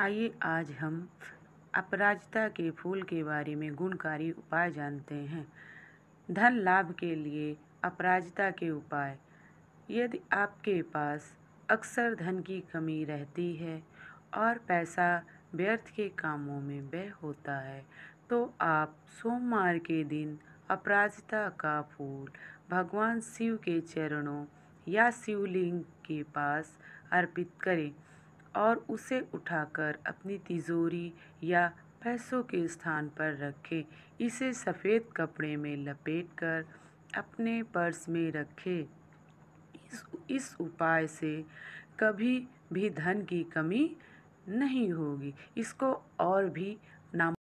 आइए आज हम अपराजिता के फूल के बारे में गुणकारी उपाय जानते हैं धन लाभ के लिए अपराजिता के उपाय यदि आपके पास अक्सर धन की कमी रहती है और पैसा व्यर्थ के कामों में व्यय होता है तो आप सोमवार के दिन अपराजिता का फूल भगवान शिव के चरणों या शिवलिंग के पास अर्पित करें और उसे उठाकर अपनी तिजोरी या पैसों के स्थान पर रखें इसे सफ़ेद कपड़े में लपेट कर अपने पर्स में रखें इस इस उपाय से कभी भी धन की कमी नहीं होगी इसको और भी नाम